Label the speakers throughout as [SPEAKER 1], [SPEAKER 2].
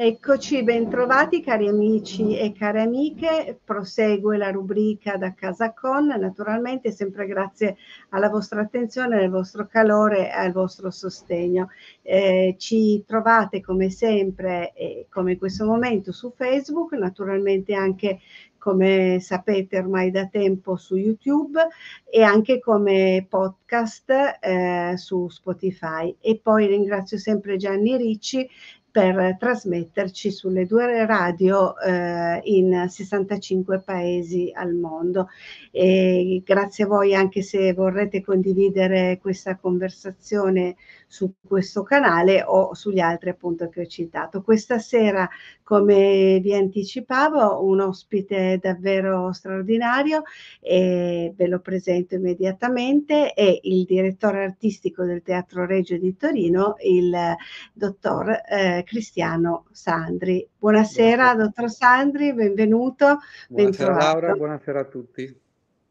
[SPEAKER 1] Eccoci, bentrovati cari amici e care amiche. Prosegue la rubrica da Casa Con, naturalmente sempre grazie alla vostra attenzione, al vostro calore e al vostro sostegno. Eh, ci trovate come sempre, eh, come in questo momento, su Facebook, naturalmente anche come sapete ormai da tempo su YouTube e anche come podcast eh, su Spotify. E poi ringrazio sempre Gianni Ricci per trasmetterci sulle due radio eh, in 65 paesi al mondo. E grazie a voi anche se vorrete condividere questa conversazione su questo canale o sugli altri appunto che ho citato. Questa sera, come vi anticipavo, un ospite davvero straordinario e ve lo presento immediatamente, è il direttore artistico del Teatro Regio di Torino, il dottor eh, Cristiano Sandri. Buonasera, buonasera, dottor Sandri,
[SPEAKER 2] benvenuto.
[SPEAKER 1] Buonasera Laura,
[SPEAKER 2] buonasera a tutti.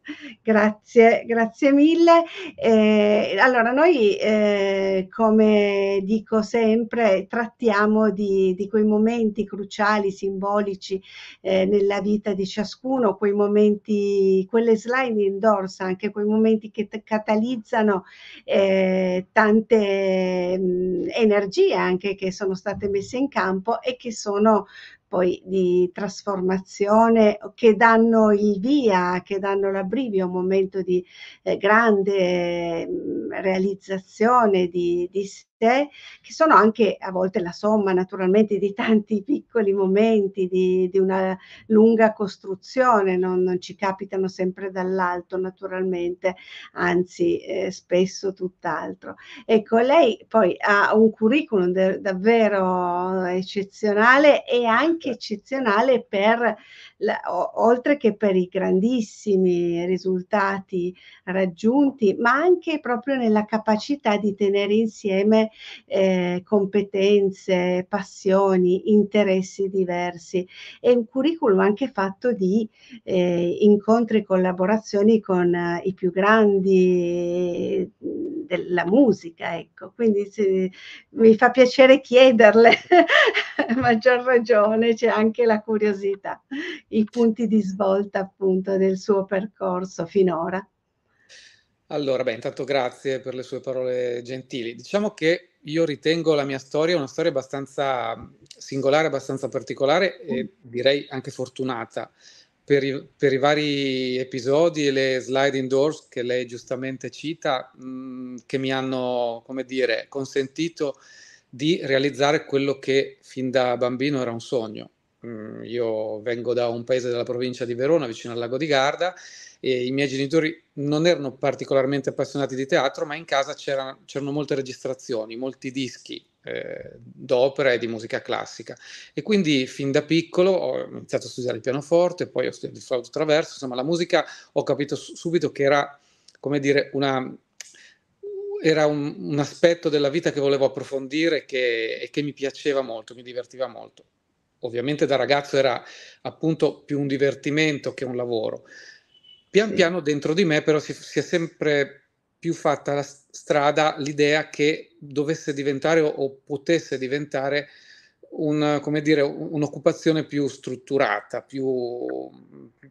[SPEAKER 1] grazie, grazie mille. Eh, allora, noi eh, come dico sempre, trattiamo di, di quei momenti cruciali, simbolici eh, nella vita di ciascuno, quei momenti, quelle slide endorse, anche quei momenti che catalizzano eh, tante mh, mm, energie anche che sono state messe in campo e che sono poi di trasformazione che danno il via, che danno l'abbrivio a un momento di eh, grande mm, realizzazione, di, di vite, che sono anche a volte la somma naturalmente di tanti piccoli momenti, di, di una lunga costruzione, non, non, ci capitano sempre dall'alto naturalmente, anzi eh, spesso tutt'altro. Ecco, lei poi ha un curriculum de- davvero eccezionale e anche eccezionale per la, oltre che per i grandissimi risultati raggiunti, ma anche proprio nella capacità di tenere insieme eh, competenze, passioni, interessi diversi. È un curriculum anche fatto di eh, incontri e collaborazioni con eh, i più grandi eh, della musica, ecco, quindi se, mi fa piacere chiederle, a maggior ragione c'è anche la curiosità i punti di svolta appunto del suo percorso finora.
[SPEAKER 2] Allora, beh, intanto grazie per le sue parole gentili. Diciamo che io ritengo la mia storia una storia abbastanza mm, singolare, abbastanza particolare e mm. direi anche fortunata per i, per i vari episodi e le sliding doors che lei giustamente cita, mh, mm, che mi hanno, come dire, consentito di realizzare quello che fin da bambino era un sogno. Mm, io vengo da un paese della provincia di Verona, vicino al lago di Garda, e i miei genitori non erano particolarmente appassionati di teatro, ma in casa c'era, c'erano molte registrazioni, molti dischi eh, d'opera e di musica classica. E quindi fin da piccolo ho iniziato a studiare il pianoforte, poi ho studiato il flauto traverso, insomma la musica ho capito subito che era, come dire, una, era un, un, aspetto della vita che volevo approfondire che, e che mi piaceva molto, mi divertiva molto ovviamente da ragazzo era appunto più un divertimento che un lavoro. Pian piano dentro di me però si, si è sempre più fatta la strada l'idea che dovesse diventare o, o potesse diventare un, dire, un'occupazione più strutturata, più,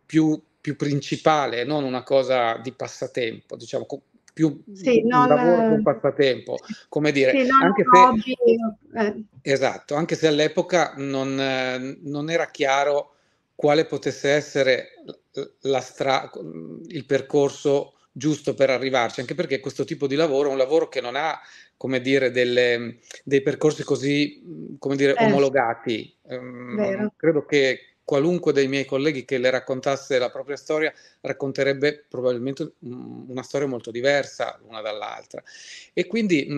[SPEAKER 2] più, più, principale, non una cosa di passatempo, diciamo, più sì, un non, lavoro, un eh, passatempo, come dire, sì, anche se, eh. esatto, anche se all'epoca non, eh, non era chiaro quale potesse essere la stra, il percorso giusto per arrivarci, anche perché questo tipo di lavoro è un lavoro che non ha, come dire, delle, dei percorsi così, come dire, eh. omologati. Um, credo che qualunque dei miei colleghi che le raccontasse la propria storia racconterebbe probabilmente una storia molto diversa l'una dall'altra. E quindi mh,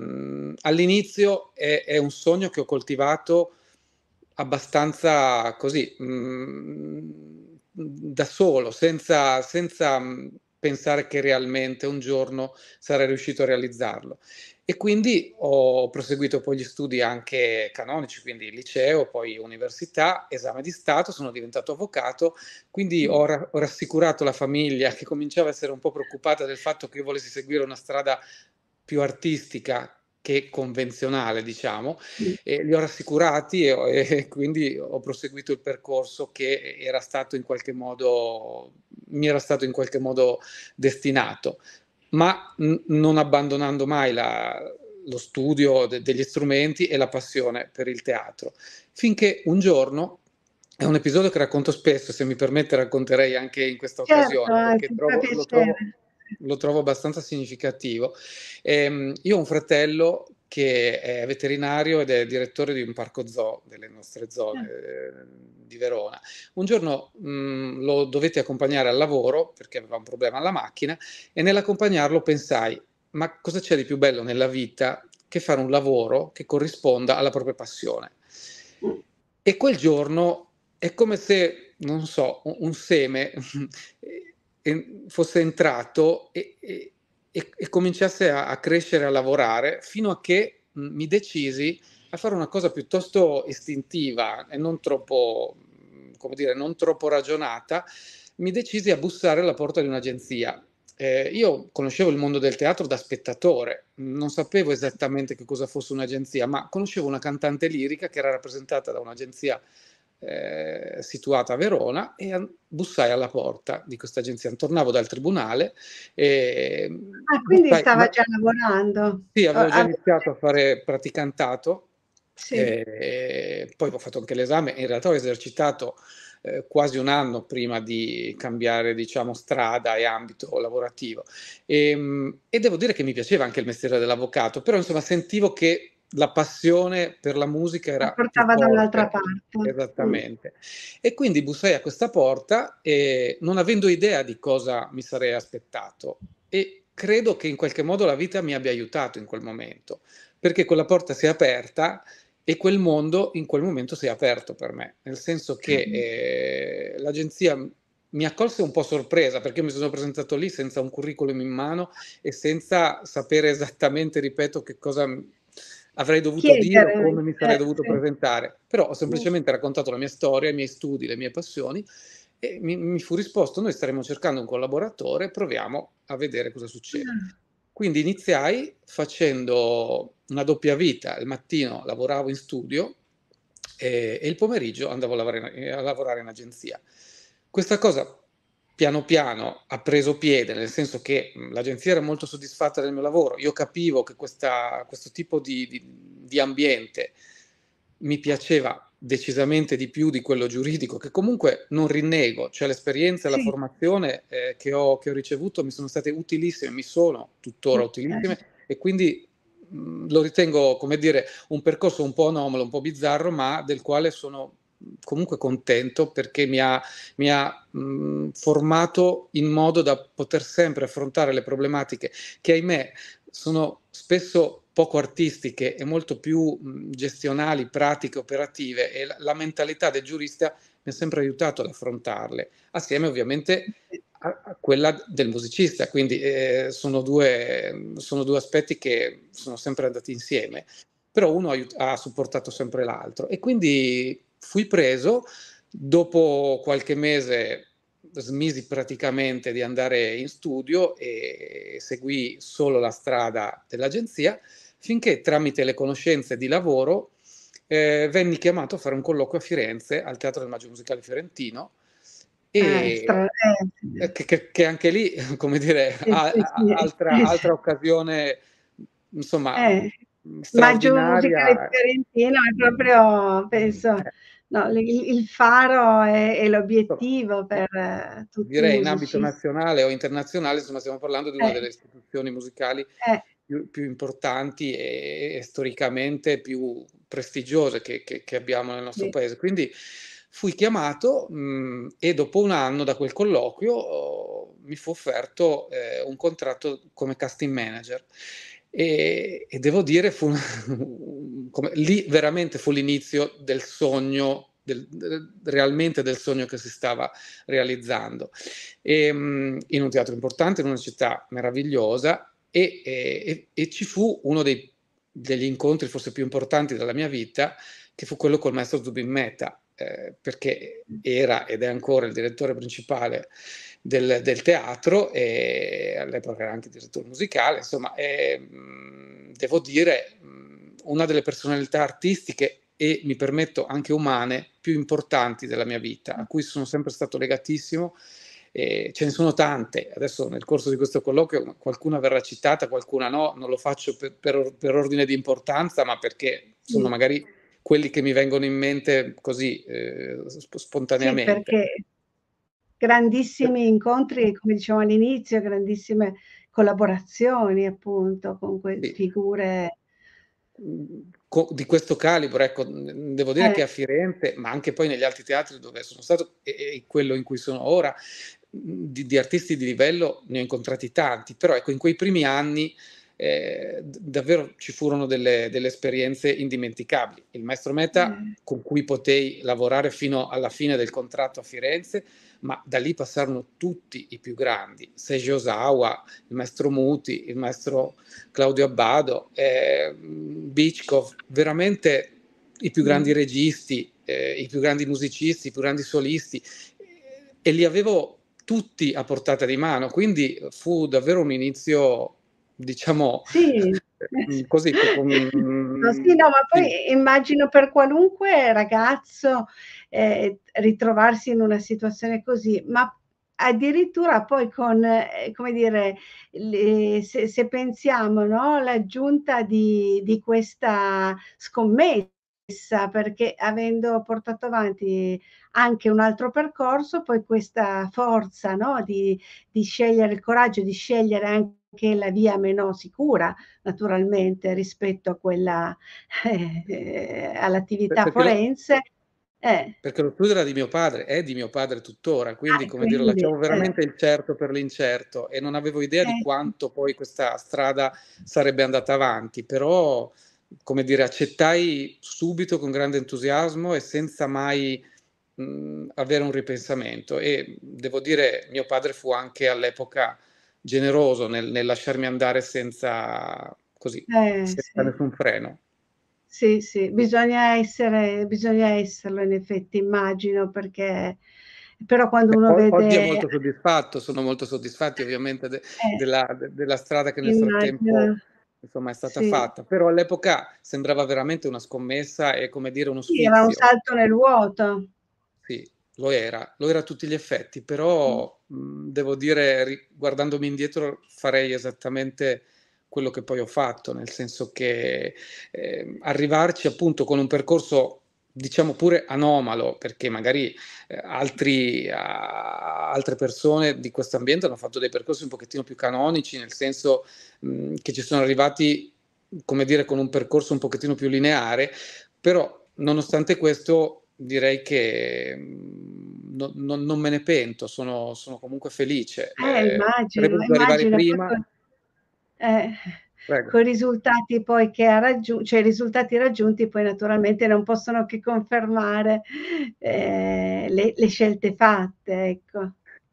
[SPEAKER 2] mm, all'inizio è, è, un sogno che ho coltivato abbastanza così, mh, mm, da solo, senza, senza mm, pensare che realmente un giorno sarei riuscito a realizzarlo. E quindi ho proseguito poi gli studi anche canonici, quindi liceo, poi università, esame di Stato, sono diventato avvocato, quindi mm. ho, ra- ho rassicurato la famiglia che cominciava a essere un po' preoccupata del fatto che io volessi seguire una strada più artistica che convenzionale, diciamo, e li ho rassicurati e, e, quindi ho proseguito il percorso che era stato in qualche modo, mi era stato in qualche modo destinato ma non abbandonando mai la, lo studio de- degli strumenti e la passione per il teatro. Finché un giorno, è un episodio che racconto spesso, se mi permette racconterei anche in questa certo,
[SPEAKER 1] occasione, perché trovo, lo, trovo,
[SPEAKER 2] lo, trovo, abbastanza significativo. Ehm, io ho un fratello che è veterinario ed è direttore di un parco zoo delle nostre zone ah. eh, di Verona. Un giorno mh, mm, lo dovetti accompagnare al lavoro perché aveva un problema alla macchina e nell'accompagnarlo pensai, ma cosa c'è di più bello nella vita che fare un lavoro che corrisponda alla propria passione? E quel giorno è come se, non so, un, un seme fosse entrato e, e e, e cominciasse a, a, crescere, a lavorare, fino a che mh, mi decisi a fare una cosa piuttosto istintiva e non troppo, come dire, non troppo ragionata, mi decisi a bussare alla porta di un'agenzia. Eh, io conoscevo il mondo del teatro da spettatore, non sapevo esattamente che cosa fosse un'agenzia, ma conoscevo una cantante lirica che era rappresentata da un'agenzia eh, situata a Verona e bussai alla porta di questa agenzia. Tornavo dal tribunale e...
[SPEAKER 1] Ah, quindi bussai, stava ma... già lavorando? Sì, avevo già ah, ah.
[SPEAKER 2] iniziato a fare praticantato, sì. e... poi ho fatto anche l'esame, in realtà ho esercitato eh, quasi un anno prima di cambiare diciamo, strada e ambito lavorativo. E, ehm, e, devo dire che mi piaceva anche il mestiere dell'avvocato, però insomma sentivo che la passione per la musica era... Mi portava dall'altra
[SPEAKER 1] parte. Esattamente.
[SPEAKER 2] Mm. E quindi bussai a questa porta e non avendo idea di cosa mi sarei aspettato e credo che in qualche modo la vita mi abbia aiutato in quel momento, perché quella porta si è aperta e quel mondo in quel momento si è aperto per me, nel senso che mm. eh, l'agenzia mi accolse un po' sorpresa perché mi sono presentato lì senza un curriculum in mano e senza sapere esattamente, ripeto, che cosa avrei dovuto Chiedere. dire come mi sarei eh, dovuto presentare, però ho semplicemente raccontato la mia storia, i miei studi, le mie passioni e mi, mi fu risposto noi staremo cercando un collaboratore, proviamo a vedere cosa succede. Mm. Quindi iniziai facendo una doppia vita, il mattino lavoravo in studio e, e il pomeriggio andavo a lavorare, in, a lavorare in agenzia. Questa cosa piano piano ha preso piede, nel senso che l'agenzia era molto soddisfatta del mio lavoro, io capivo che questa, questo tipo di, di, di ambiente mi piaceva decisamente di più di quello giuridico, che comunque non rinnego, cioè l'esperienza e sì. la formazione eh, che, ho, che, ho, ricevuto mi sono state utilissime, mi sono tuttora utilissime e quindi lo ritengo, come dire, un percorso un po' anomalo, un po' bizzarro, ma del quale sono comunque contento perché mi ha, mi ha mh, formato in modo da poter sempre affrontare le problematiche che ahimè sono spesso poco artistiche e molto più mh, gestionali, pratiche, operative e la, la mentalità del giurista mi ha sempre aiutato ad affrontarle, assieme ovviamente a, a quella del musicista, quindi eh, sono, due, sono due aspetti che sono sempre andati insieme, però uno ha, ha supportato sempre l'altro e quindi fui preso, dopo qualche mese smisi praticamente di andare in studio e seguì solo la strada dell'agenzia, finché tramite le conoscenze di lavoro eh, venni chiamato a fare un colloquio a Firenze al Teatro del Maggio Musicale Fiorentino.
[SPEAKER 1] E ah,
[SPEAKER 2] eh, che, che, che, anche lì, come dire, sì, a, Altra, altra, occasione, insomma, eh, Maggio Musicale
[SPEAKER 1] Fiorentino è proprio, penso, eh. No, il faro è, è l'obiettivo eh, per eh, tutti. Direi in ambito
[SPEAKER 2] nazionale o internazionale, insomma, stiamo parlando di una eh. delle istituzioni musicali eh. più, più, importanti e, e, storicamente più prestigiose che, che, che abbiamo nel nostro sì. paese. Quindi fui chiamato mh, mm, e dopo un anno da quel colloquio oh, mi fu offerto eh, un contratto come casting manager. E, e devo dire, fu, come, lì veramente fu l'inizio del sogno del, realmente del sogno che si stava realizzando. E, ehm, in un teatro importante, in una città meravigliosa, e, e, e ci fu uno dei, degli incontri forse più importanti della mia vita, che fu quello col maestro Zubin Meta, eh, perché era ed è ancora il direttore principale del, del teatro e all'epoca era anche direttore musicale, insomma, è, ehm, devo dire, una delle personalità artistiche e mi permetto anche umane più importanti della mia vita, a cui sono sempre stato legatissimo. Eh, ce ne sono tante, adesso nel corso di questo colloquio qualcuna verrà citata, qualcuna no, non lo faccio per, per, per ordine di importanza, ma perché sono mm. magari quelli che mi vengono in mente così eh, spontaneamente. Sì,
[SPEAKER 1] perché grandissimi incontri, come dicevamo all'inizio, grandissime collaborazioni appunto con queste figure mhmm,
[SPEAKER 2] di questo calibro, ecco, devo dire eh. che a Firenze, ma anche poi negli altri teatri dove sono stato e, quello in cui sono ora, mhmm, di, di artisti di livello ne ho incontrati tanti, però ecco, in quei primi anni eh, davvero ci furono delle, delle, esperienze indimenticabili. Il maestro Meta mm. con cui potei lavorare fino alla fine del contratto a Firenze ma da lì passarono tutti i più grandi, Seiji Osawa, il maestro Muti, il maestro Claudio Abbado, eh, Bichkov, veramente i più grandi mm. registi, eh, i più grandi musicisti, i più grandi solisti, e li avevo tutti a portata di mano, quindi fu davvero un inizio, diciamo, sì. Mm, così. Mm, no,
[SPEAKER 1] sì, no, ma poi immagino per qualunque ragazzo eh, ritrovarsi in una situazione così, ma addirittura poi con, eh, come dire, le, se, se, pensiamo no, l'aggiunta di, di questa scommessa, perché avendo portato avanti anche un altro percorso, poi questa forza no, di, di scegliere il coraggio, di scegliere anche che è la via meno sicura naturalmente rispetto a quella
[SPEAKER 2] eh,
[SPEAKER 1] all'attività perché forense. Lo, eh.
[SPEAKER 2] Perché lo studio era di mio padre, è di mio padre tuttora, quindi ah, come quindi, dire, lasciavo eh. veramente il certo per l'incerto e non avevo idea di eh. quanto poi questa strada sarebbe andata avanti, però come dire, accettai subito con grande entusiasmo e senza mai mh, avere un ripensamento e devo dire mio padre fu anche all'epoca generoso nel, nel lasciarmi andare senza, così, eh, senza sì. nessun freno.
[SPEAKER 1] Sì, sì, bisogna, essere, bisogna esserlo in effetti, immagino, perché però quando eh, uno o, vede... Oggi è molto
[SPEAKER 2] soddisfatto, sono molto soddisfatti eh, ovviamente de, eh, della, de, della, strada che nel immagino. frattempo insomma, è stata sì. fatta, però all'epoca sembrava veramente una scommessa e come dire uno sfizio. Sì, era un
[SPEAKER 1] salto nel vuoto
[SPEAKER 2] lo era, lo era a tutti gli effetti, però mh, mm. mm, devo dire, guardandomi indietro, farei esattamente quello che poi ho fatto, nel senso che eh, arrivarci appunto con un percorso diciamo pure anomalo, perché magari eh, altri, a, altre persone di questo ambiente hanno fatto dei percorsi un pochettino più canonici, nel senso mh, mm, che ci sono arrivati, come dire, con un percorso un pochettino più lineare, però nonostante questo direi che mm, no, no, non me ne pento, sono, sono comunque felice. Eh, immagino, eh, immagino, immagino prima. Eh, con, eh, con
[SPEAKER 1] risultati poi che ha raggiunto, cioè i risultati raggiunti poi naturalmente non possono che confermare eh, le, le, scelte fatte, ecco.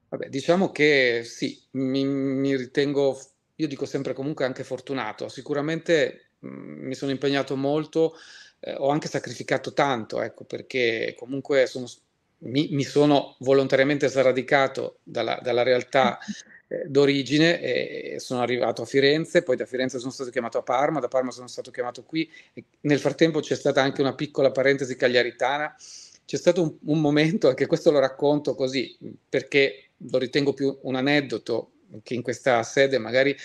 [SPEAKER 2] Vabbè, diciamo che sì, mi, mi ritengo, io dico sempre comunque anche fortunato, sicuramente mh, mm, mi sono impegnato molto, eh, ho anche sacrificato tanto, ecco, perché comunque sono, mi, mi, sono volontariamente sradicato dalla, dalla realtà eh, d'origine e sono arrivato a Firenze, poi da Firenze sono stato chiamato a Parma, da Parma sono stato chiamato qui. nel frattempo c'è stata anche una piccola parentesi cagliaritana. C'è stato un, un momento, anche questo lo racconto così, perché lo ritengo più un aneddoto che in questa sede magari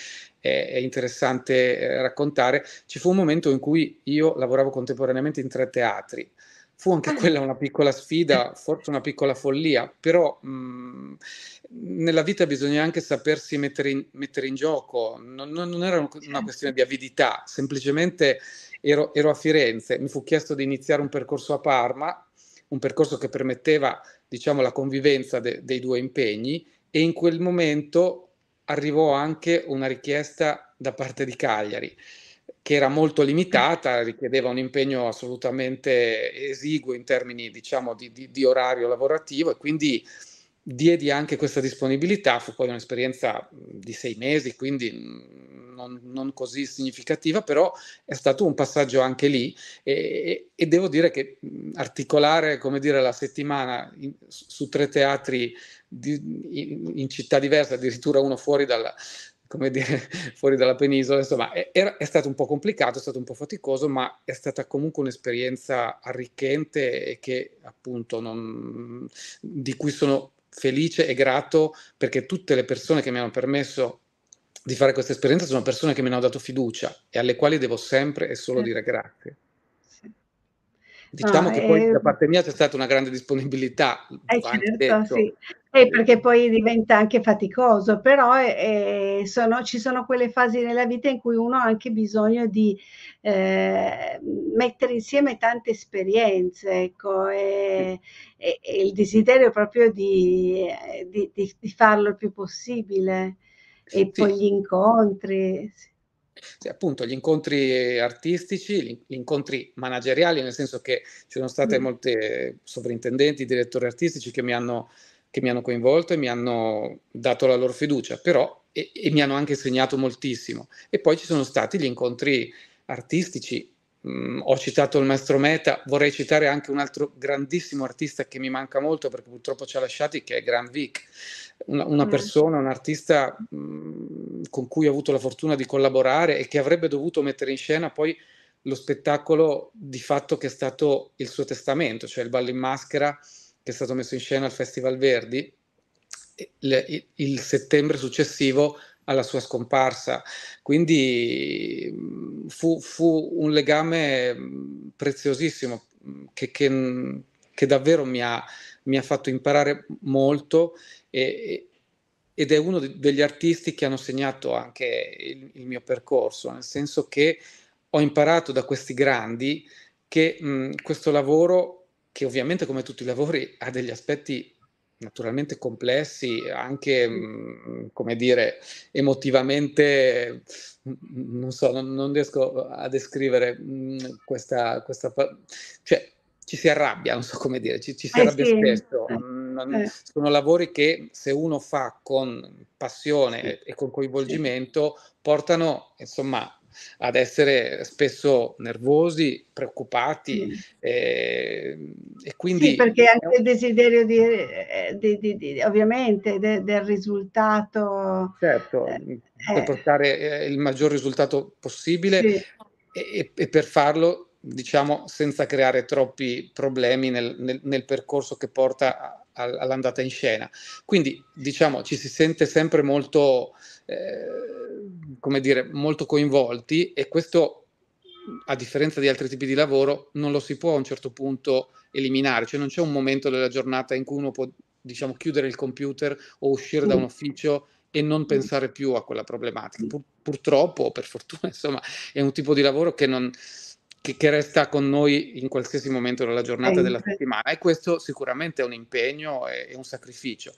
[SPEAKER 2] è, interessante eh, raccontare, ci fu un momento in cui io lavoravo contemporaneamente in tre teatri. Fu anche ah. quella una piccola sfida, eh. forse una piccola follia, però mh, mm, nella vita bisogna anche sapersi mettere in, mettere in gioco, non, non, era una certo. questione di avidità, semplicemente ero, ero a Firenze, mi fu chiesto di iniziare un percorso a Parma, un percorso che permetteva diciamo, la convivenza de, dei due impegni e in quel momento arrivò anche una richiesta da parte di Cagliari, che era molto limitata, richiedeva un impegno assolutamente esiguo in termini diciamo, di, di, di orario lavorativo e quindi diedi anche questa disponibilità, fu poi un'esperienza di sei mesi, quindi non, non così significativa, però è stato un passaggio anche lì e, e devo dire che articolare come dire, la settimana in, su tre teatri di, in, in, città diverse, addirittura uno fuori dalla, dire, fuori dalla penisola, insomma, è, è, stato un po' complicato, è stato un po' faticoso, ma è stata comunque un'esperienza arricchente e che appunto non, di cui sono felice e grato perché tutte le persone che mi hanno permesso di fare questa esperienza sono persone che mi hanno dato fiducia e alle quali devo sempre e solo sì. dire grazie. Sì. Diciamo ah, che poi eh, da parte mia c'è stata una grande disponibilità. Eh, certo,
[SPEAKER 1] detto, sì. eh, perché poi diventa anche faticoso, però eh, eh, sono, ci sono quelle fasi nella vita in cui uno ha anche bisogno di eh, mettere insieme tante esperienze, ecco, e, e, e il desiderio proprio di, eh, di, di, di farlo il più possibile e sì. poi gli incontri.
[SPEAKER 2] Sì, appunto, gli incontri artistici, gli, incontri manageriali, nel senso che ci sono state mm. molte sovrintendenti, direttori artistici che mi hanno che mi hanno coinvolto e mi hanno dato la loro fiducia, però e, e, mi hanno anche segnato moltissimo. E poi ci sono stati gli incontri artistici Mm, ho citato il maestro Meta, vorrei citare anche un altro grandissimo artista che mi manca molto perché purtroppo ci ha lasciati, che è Gran Vic, una, una mm. persona, un artista mh, mm, con cui ho avuto la fortuna di collaborare e che avrebbe dovuto mettere in scena poi lo spettacolo di fatto che è stato il suo testamento, cioè il ballo in maschera che è stato messo in scena al Festival Verdi il, il settembre successivo alla sua scomparsa. Quindi mm, fu, fu un legame mm, preziosissimo mm, che, che, che davvero mi ha, mi ha, fatto imparare molto e, ed è uno degli artisti che hanno segnato anche il, il mio percorso, nel senso che ho imparato da questi grandi che mh, questo lavoro, che ovviamente come tutti i lavori ha degli aspetti naturalmente complessi, anche mm, come dire emotivamente, mm, non so, non, non, riesco a descrivere mh, mm, questa, questa cioè ci si arrabbia, non so come dire, ci, ci si eh arrabbia sì. spesso. Eh. eh. Sono lavori che se uno fa con passione sì. e con coinvolgimento portano, insomma, ad essere spesso nervosi, preoccupati mm. eh, e quindi... Sì, perché
[SPEAKER 1] anche il desiderio di, eh, di, di, di ovviamente, de, del risultato...
[SPEAKER 2] Certo, eh, mm, eh. per portare eh, il maggior risultato possibile sì. e, e per farlo diciamo senza creare troppi problemi nel, nel, nel percorso che porta all'andata in scena. Quindi diciamo ci si sente sempre molto, eh, come dire, molto coinvolti e questo a differenza di altri tipi di lavoro non lo si può a un certo punto eliminare, cioè non c'è un momento della giornata in cui uno può diciamo, chiudere il computer o uscire da mm. un ufficio e non pensare più a quella problematica. Mm. Pur, purtroppo, per fortuna, insomma, è un tipo di lavoro che non, che, che, resta con noi in qualsiasi momento della giornata della settimana e questo sicuramente è un impegno e un sacrificio.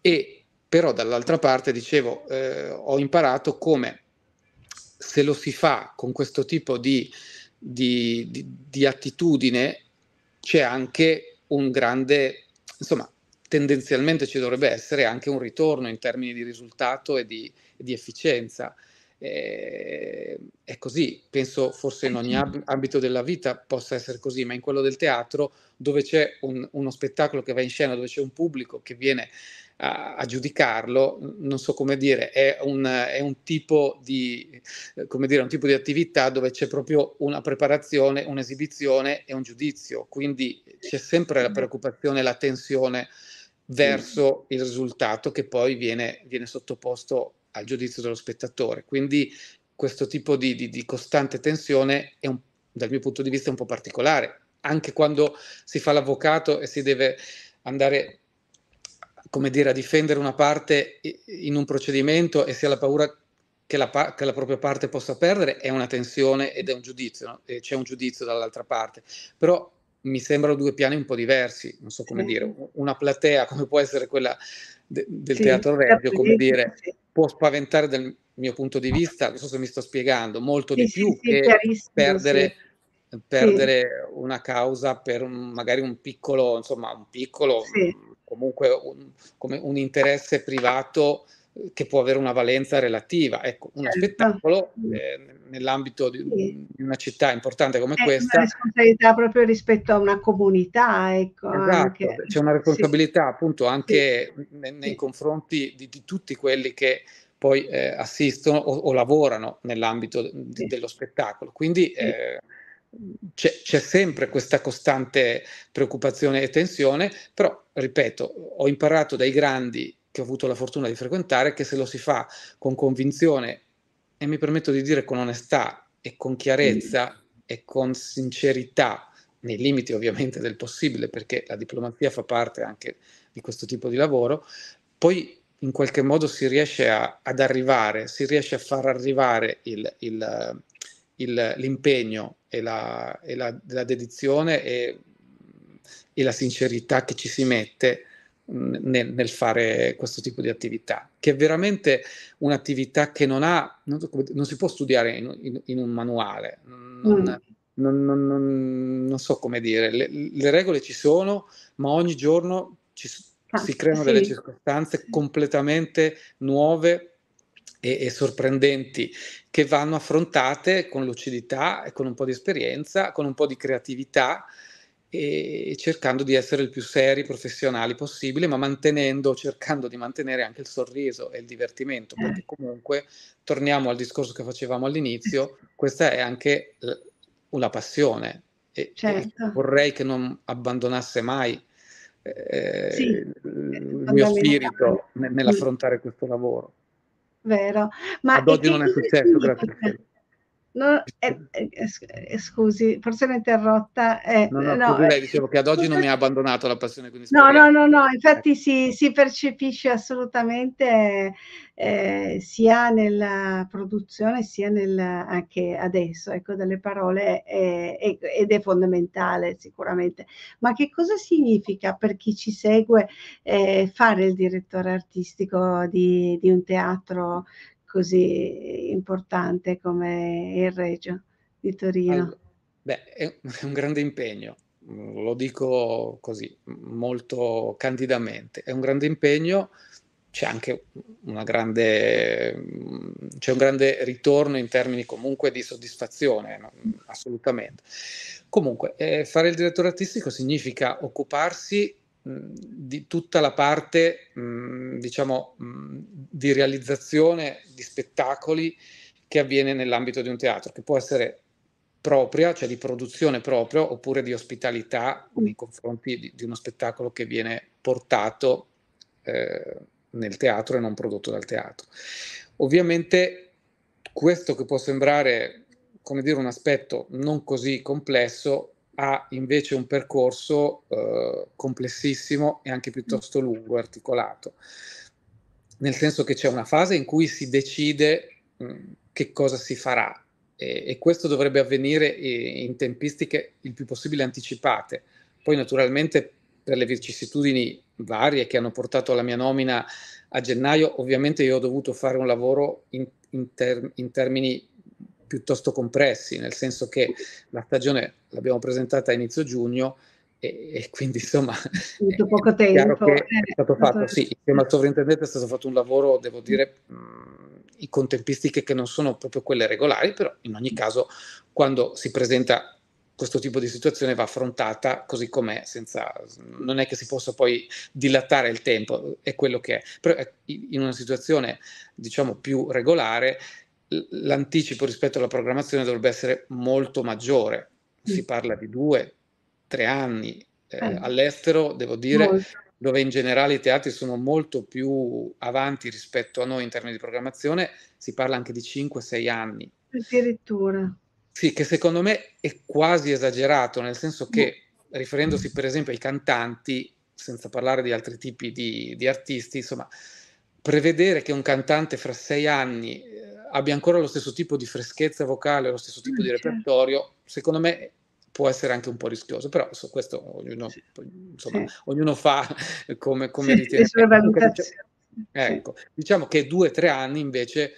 [SPEAKER 2] E però dall'altra parte, dicevo, eh, ho imparato come se lo si fa con questo tipo di, di, di, di attitudine c'è anche un grande, insomma, tendenzialmente ci dovrebbe essere anche un ritorno in termini di risultato e di, di efficienza eh, è così, penso forse in ogni ambito della vita possa essere così, ma in quello del teatro dove c'è un, uno spettacolo che va in scena, dove c'è un pubblico che viene a, a giudicarlo, non so come dire, è un, è un tipo di, eh, dire, un tipo di attività dove c'è proprio una preparazione, un'esibizione e un giudizio, quindi c'è sempre la preoccupazione, la tensione verso il risultato che poi viene, viene sottoposto al giudizio dello spettatore. Quindi questo tipo di, di, di costante tensione un, dal mio punto di vista è un po' particolare, anche quando si fa l'avvocato e si deve andare come dire, a difendere una parte in un procedimento e si ha la paura che la, che la propria parte possa perdere, è una tensione ed è un giudizio, no? e c'è un giudizio dall'altra parte. Però mi sembrano due piani un po' diversi, non so come sì. dire, una platea come può essere quella de- del sì, teatro reggio, come dire, può spaventare dal mio punto di vista, non so se mi sto spiegando, molto sì, di più sì, che perdere, perdere una causa per un, magari un piccolo, insomma, un piccolo, comunque un, come un interesse privato che può avere una valenza relativa. Ecco, uno certo. spettacolo eh, nell'ambito di, di, una città importante come è questa. C'è una
[SPEAKER 1] responsabilità proprio rispetto a una comunità. Ecco, esatto, anche. c'è
[SPEAKER 2] una responsabilità sì. appunto anche sì. nei, nei sì. confronti di, di, tutti quelli che poi eh, assistono o, o, lavorano nell'ambito di, dello spettacolo. Quindi eh, c'è, c'è, sempre questa costante preoccupazione e tensione, però ripeto, ho imparato dai grandi che ho avuto la fortuna di frequentare, che se lo si fa con convinzione e mi permetto di dire con onestà e con chiarezza mm. e con sincerità, nei limiti ovviamente del possibile, perché la diplomazia fa parte anche di questo tipo di lavoro, poi in qualche modo si riesce a, ad arrivare, si riesce a far arrivare il, il, il, l'impegno e, la, e la, la dedizione e, e, la sincerità che ci si mette nel, nel, fare questo tipo di attività, che è veramente un'attività che non ha, non, non si può studiare in, in, in un manuale, non, mm. non, non, so come dire, le, le, regole ci sono, ma ogni giorno ci, ah, si creano sì. delle circostanze completamente nuove e, e sorprendenti che vanno affrontate con lucidità e con un po' di esperienza, con un po' di creatività e cercando di essere il più seri professionali possibile, ma mantenendo, cercando di mantenere anche il sorriso e il divertimento, perché eh. comunque torniamo al discorso che facevamo all'inizio, eh questa è anche eh, una passione e, certo. e vorrei che non abbandonasse mai eh, sì, il mio spirito nell'affrontare questo lavoro.
[SPEAKER 1] Vero. Ma Ad oggi non è successo,
[SPEAKER 2] grazie a te.
[SPEAKER 1] No, eh, eh, eh scusi, forse l'ho interrotta. Eh, no, no, no lei, eh. dicevo
[SPEAKER 2] che ad oggi non mi ha abbandonato la passione.
[SPEAKER 1] No, no, no, no, infatti ecco. si, si percepisce assolutamente eh, sia nella produzione sia nel, anche adesso, ecco, dalle parole ed è fondamentale sicuramente. Ma che cosa significa per chi ci segue fare il direttore artistico di, di un teatro così importante come il Reggio di Torino? Allora,
[SPEAKER 2] beh, è un grande impegno, mm, lo dico così molto candidamente, è un grande impegno, c'è anche una grande, mm, c'è un grande ritorno in termini comunque di soddisfazione, no? Mm, assolutamente. Comunque, eh, fare il direttore artistico significa occuparsi mh, di tutta la parte, mh, diciamo, di realizzazione di spettacoli che avviene nell'ambito di un teatro, che può essere propria, cioè di produzione proprio, oppure di ospitalità nei confronti di, di uno spettacolo che viene portato eh, nel teatro e non prodotto dal teatro. Ovviamente questo che può sembrare, come dire, un aspetto non così complesso, ha invece un percorso eh, complessissimo e anche piuttosto lungo, e articolato nel senso che c'è una fase in cui si decide mm, che cosa si farà e, e questo dovrebbe avvenire in tempistiche il più possibile anticipate. Poi naturalmente per le vicissitudini varie che hanno portato alla mia nomina a gennaio, ovviamente io ho dovuto fare un lavoro in, in, ter- in termini piuttosto compressi, nel senso che la stagione l'abbiamo presentata a inizio giugno, e, e quindi insomma Tutto poco è tempo. Eh, è stato fatto, sì, esatto. insieme al sovrintendente è stato fatto un lavoro, devo dire, mh, mm, con tempistiche che non sono proprio quelle regolari, però in ogni mm. caso quando si presenta questo tipo di situazione va affrontata così com'è, senza, non è che si possa poi dilatare il tempo, è quello che è. Però eh, in una situazione diciamo più regolare l'anticipo rispetto alla programmazione dovrebbe essere molto maggiore, si parla di due, tre anni eh, eh. all'estero, devo dire, molto. dove in generale i teatri sono molto più avanti rispetto a noi in termini di programmazione, si parla anche di 5-6 anni.
[SPEAKER 1] Addirittura.
[SPEAKER 2] Sì, che secondo me è quasi esagerato, nel senso che, boh. riferendosi per esempio ai cantanti, senza parlare di altri tipi di, di artisti, insomma, prevedere che un cantante fra sei anni eh, abbia ancora lo stesso tipo di freschezza vocale, lo stesso tipo di mm, certo. repertorio, secondo me può essere anche un po' rischioso, però su questo ognuno, sì. insomma, sì. ognuno, fa come, come ritiene. Ecco, diciamo che due o tre anni invece,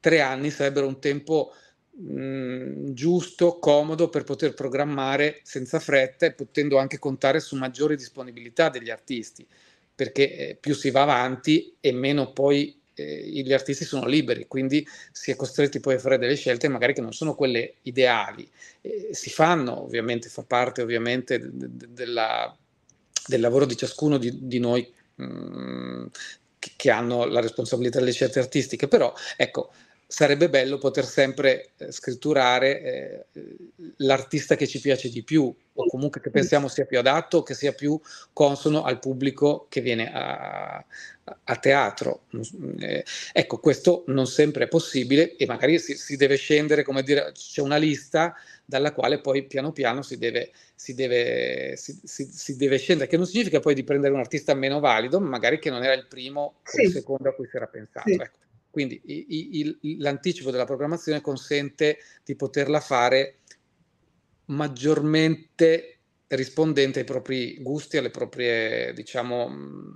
[SPEAKER 2] tre anni sarebbero un tempo mhmm, giusto, comodo per poter programmare senza fretta e potendo anche contare su maggiore disponibilità degli artisti, perché eh, più si va avanti e meno poi gli artisti sono liberi, quindi si è costretti poi a fare delle scelte magari che non sono quelle ideali. E si fanno, ovviamente, fa parte ovviamente della, del lavoro di ciascuno di, di noi mh, mm, che hanno la responsabilità delle scelte artistiche, però ecco, sarebbe bello poter sempre eh, scritturare eh, l'artista che ci piace di più o comunque che pensiamo sia più adatto, che sia più consono al pubblico che viene a, a teatro. Mm, eh, ecco, questo non sempre è possibile e magari si, si deve scendere, come dire, c'è una lista dalla quale poi piano piano si deve, si deve, si, si, deve scendere, che non significa poi di prendere un artista meno valido, magari che non era il primo sì. o il secondo a cui si era pensato. Sì. Ecco. Quindi il, il, l'anticipo della programmazione consente di poterla fare maggiormente rispondente ai propri gusti, alle proprie, diciamo, mm,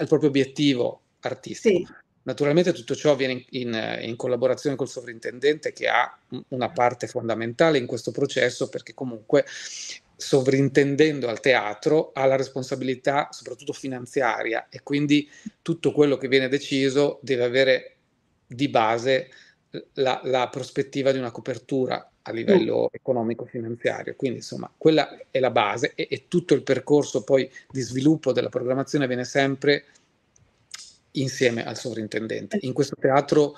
[SPEAKER 2] al proprio obiettivo artistico. Sì. Naturalmente tutto ciò avviene in, in, in, collaborazione col sovrintendente che ha una parte fondamentale in questo processo perché comunque sovrintendendo al teatro ha la responsabilità soprattutto finanziaria e quindi tutto quello che viene deciso deve avere di base la, la prospettiva di una copertura a livello mm. economico-finanziario. Quindi, insomma, quella è la base e, e, tutto il percorso poi di sviluppo della programmazione viene sempre insieme al sovrintendente. In questo teatro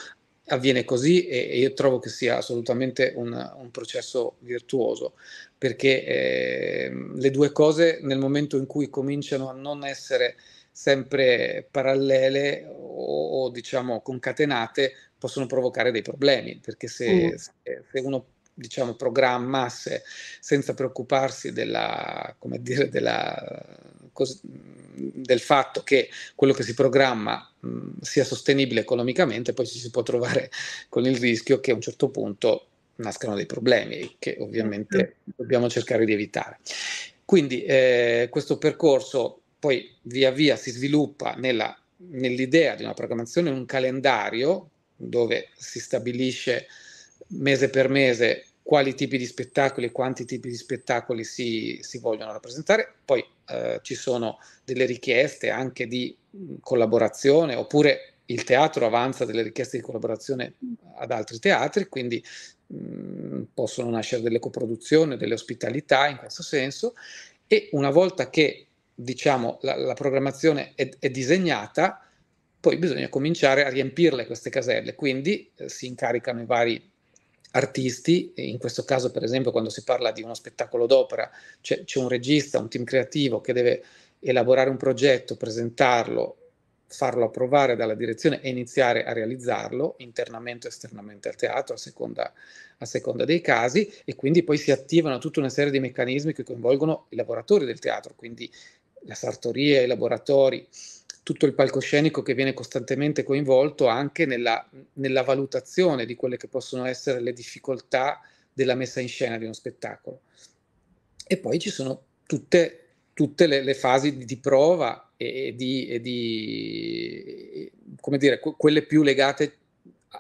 [SPEAKER 2] avviene così e, e io trovo che sia assolutamente un, un processo virtuoso, perché eh, le due cose nel momento in cui cominciano a non essere sempre parallele o, o diciamo concatenate, possono provocare dei problemi, perché se, mm. se, se uno diciamo, programmasse senza preoccuparsi della, dire, della, cos- del fatto che quello che si programma mh, sia sostenibile economicamente, poi ci si può trovare con il rischio che a un certo punto nascano dei problemi che ovviamente mm. dobbiamo cercare di evitare. Quindi eh, questo percorso poi via via si sviluppa nella, nell'idea di una programmazione, un calendario dove si stabilisce mese per mese quali tipi di spettacoli e quanti tipi di spettacoli si, si vogliono rappresentare. Poi eh, ci sono delle richieste anche di mm, collaborazione oppure il teatro avanza delle richieste di collaborazione ad altri teatri, quindi mh, mm, possono nascere delle coproduzioni, delle ospitalità in questo senso e una volta che diciamo, la, la programmazione è, è disegnata, poi bisogna cominciare a riempirle queste caselle, quindi eh, si incaricano i vari artisti, in questo caso per esempio quando si parla di uno spettacolo d'opera c'è, c'è un regista, un team creativo che deve elaborare un progetto, presentarlo, farlo approvare dalla direzione e iniziare a realizzarlo internamente o esternamente al teatro, a seconda, a seconda, dei casi, e quindi poi si attivano tutta una serie di meccanismi che coinvolgono i lavoratori del teatro, quindi la sartoria, i laboratori, tutto il palcoscenico che viene costantemente coinvolto anche nella, nella valutazione di quelle che possono essere le difficoltà della messa in scena di uno spettacolo. E poi ci sono tutte, tutte le, le, fasi di, di prova e, e, di, e, di, come dire, quelle più legate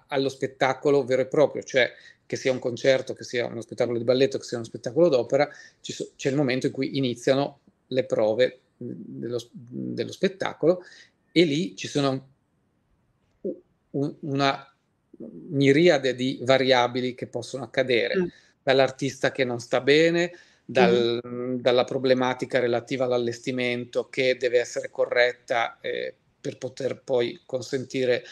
[SPEAKER 2] allo spettacolo vero e proprio, cioè che sia un concerto, che sia uno spettacolo di balletto, che sia uno spettacolo d'opera, so, c'è il momento in cui iniziano le prove dello, dello spettacolo e lì ci sono una miriade di variabili che possono accadere, mm. dall'artista che non sta bene, dal, mm. dalla problematica relativa all'allestimento che deve essere corretta eh, per poter poi consentire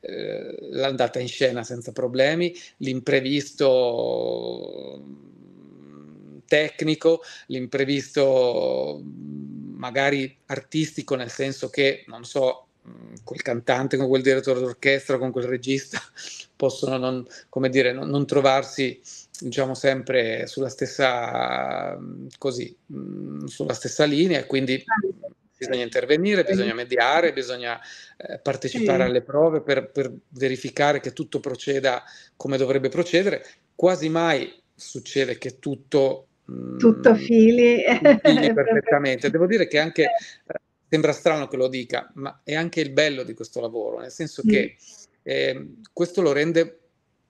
[SPEAKER 2] eh, l'andata in scena senza problemi, l'imprevisto mm, tecnico, l'imprevisto mm, magari artistico, nel senso che, non so, mm, quel cantante, con quel direttore d'orchestra, con quel regista, possono non, dire, non, non trovarsi diciamo sempre sulla stessa, mm, così, mm, sulla stessa linea e quindi bisogna intervenire, bisogna mediare, bisogna eh, partecipare sì. alle prove per, per, verificare che tutto proceda come dovrebbe procedere. Quasi mai succede che tutto tutto mm,
[SPEAKER 1] fili. fili
[SPEAKER 2] perfettamente. Devo dire che anche, eh. sembra strano che lo dica, ma è anche il bello di questo lavoro, nel senso che eh, questo lo rende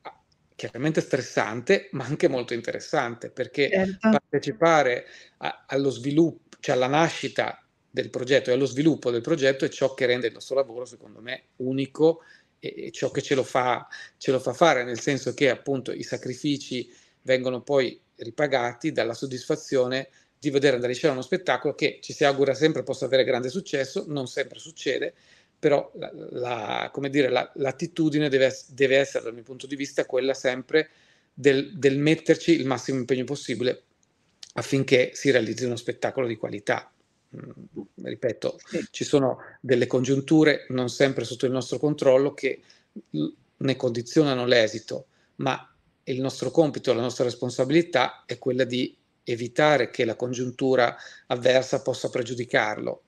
[SPEAKER 2] ah, chiaramente stressante, ma anche molto interessante, perché certo. partecipare a, allo sviluppo, cioè alla nascita del progetto e allo sviluppo del progetto è ciò che rende il nostro lavoro, secondo me, unico e, e ciò che ce lo, fa, ce lo fa fare, nel senso che appunto i sacrifici vengono poi ripagati dalla soddisfazione di vedere andare in scena uno spettacolo che ci si augura sempre possa avere grande successo, non sempre succede, però la, la, come dire, la, l'attitudine deve, deve, essere dal mio punto di vista quella sempre del, del metterci il massimo impegno possibile affinché si realizzi uno spettacolo di qualità mm, ripeto, ci sono delle congiunture non sempre sotto il nostro controllo che ne condizionano l'esito, ma il nostro compito, la nostra responsabilità è quella di evitare che la congiuntura avversa possa pregiudicarlo.